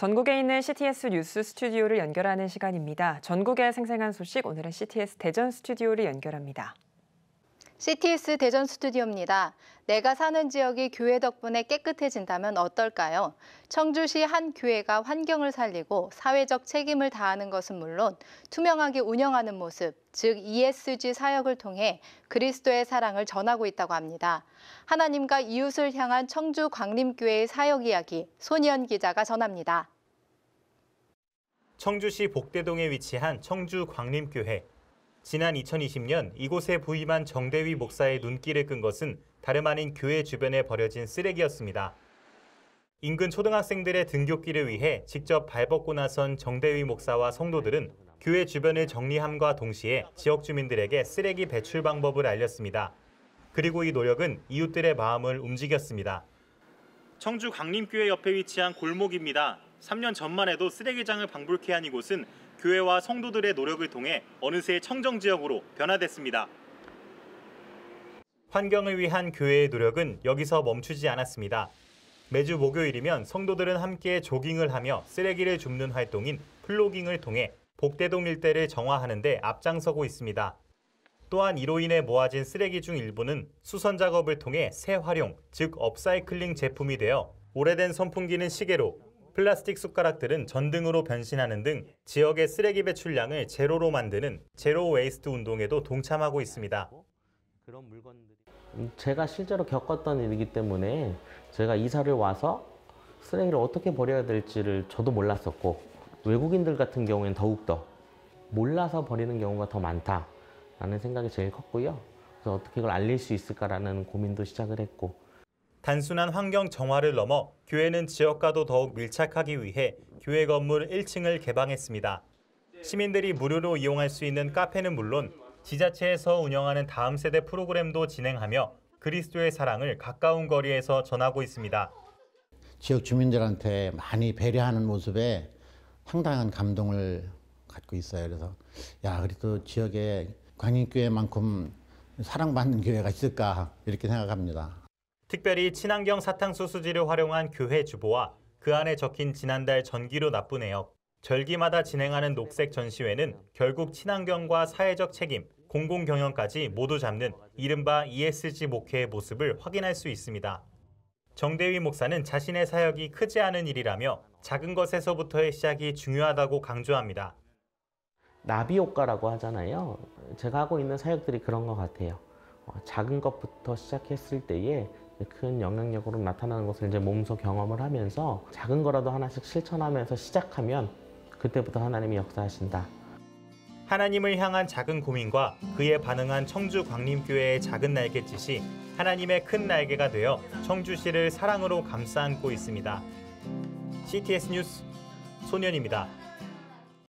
전국에 있는 CTS 뉴스 스튜디오를 연결하는 시간입니다. 전국의 생생한 소식 오늘은 CTS 대전 스튜디오를 연결합니다. CTS 대전 스튜디오입니다. 내가 사는 지역이 교회 덕분에 깨끗해진다면 어떨까요? 청주시 한 교회가 환경을 살리고 사회적 책임을 다하는 것은 물론 투명하게 운영하는 모습, 즉 ESG 사역을 통해 그리스도의 사랑을 전하고 있다고 합니다. 하나님과 이웃을 향한 청주 광림교회의 사역 이야기 손희연 기자가 전합니다. 청주시 복대동에 위치한 청주 광림교회 지난 2020년 이곳에 부임한 정대위 목사의 눈길을 끈 것은 다름 아닌 교회 주변에 버려진 쓰레기였습니다. 인근 초등학생들의 등교길을 위해 직접 발벗고 나선 정대위 목사와 성도들은 교회 주변을 정리함과 동시에 지역 주민들에게 쓰레기 배출 방법을 알렸습니다. 그리고 이 노력은 이웃들의 마음을 움직였습니다. 청주 강림교회 옆에 위치한 골목입니다. 3년 전만 해도 쓰레기장을 방불케 한 이곳은 교회와 성도들의 노력을 통해 어느새 청정지역으로 변화됐습니다. 환경을 위한 교회의 노력은 여기서 멈추지 않았습니다. 매주 목요일이면 성도들은 함께 조깅을 하며 쓰레기를 줍는 활동인 플로깅을 통해 복대동 일대를 정화하는데 앞장서고 있습니다. 또한 이로 인해 모아진 쓰레기 중 일부는 수선 작업을 통해 새 활용, 즉 업사이클링 제품이 되어 오래된 선풍기는 시계로 플라스틱 숟가락들은 전등으로 변신하는 등 지역의 쓰레기 배출량을 제로로 만드는 제로 웨이스트 운동에도 동참하고 있습니다. 제가 실제로 겪었던 일이기 때문에 제가 이사를 와서 쓰레기를 어떻게 버려야 될지를 저도 몰랐었고 외국인들 같은 경우에는 더욱더 몰라서 버리는 경우가 더 많다라는 생각이 제일 컸고요. 그래서 어떻게 이걸 알릴 수 있을까라는 고민도 시작을 했고 단순한 환경 정화를 넘어 교회는 지역과도 더욱 밀착하기 위해 교회 건물 1층을 개방했습니다. 시민들이 무료로 이용할 수 있는 카페는 물론 지자체에서 운영하는 다음 세대 프로그램도 진행하며 그리스도의 사랑을 가까운 거리에서 전하고 있습니다. 지역 주민들한테 많이 배려하는 모습에 상당한 감동을 갖고 있어요. 그래서 야 그래도 지역에 광인교회만큼 사랑받는 교회가 있을까 이렇게 생각합니다. 특별히 친환경 사탕수 수지를 활용한 교회 주보와 그 안에 적힌 지난달 전기료 납부 내역, 절기마다 진행하는 녹색 전시회는 결국 친환경과 사회적 책임, 공공경영까지 모두 잡는 이른바 ESG 목회의 모습을 확인할 수 있습니다. 정대위 목사는 자신의 사역이 크지 않은 일이라며 작은 것에서부터의 시작이 중요하다고 강조합니다. 나비 효과라고 하잖아요. 제가 하고 있는 사역들이 그런 것 같아요. 어, 작은 것부터 시작했을 때에 큰 영향력으로 나타나는 것을 이제 몸소 경험을 하면서 작은 거라도 하나씩 실천하면서 시작하면 그때부터 하나님이 역사하신다. 하나님을 향한 작은 고민과 그에 반응한 청주 광림교회의 작은 날갯짓이 하나님의 큰 날개가 되어 청주시를 사랑으로 감싸 안고 있습니다. CTS 뉴스 소년입니다.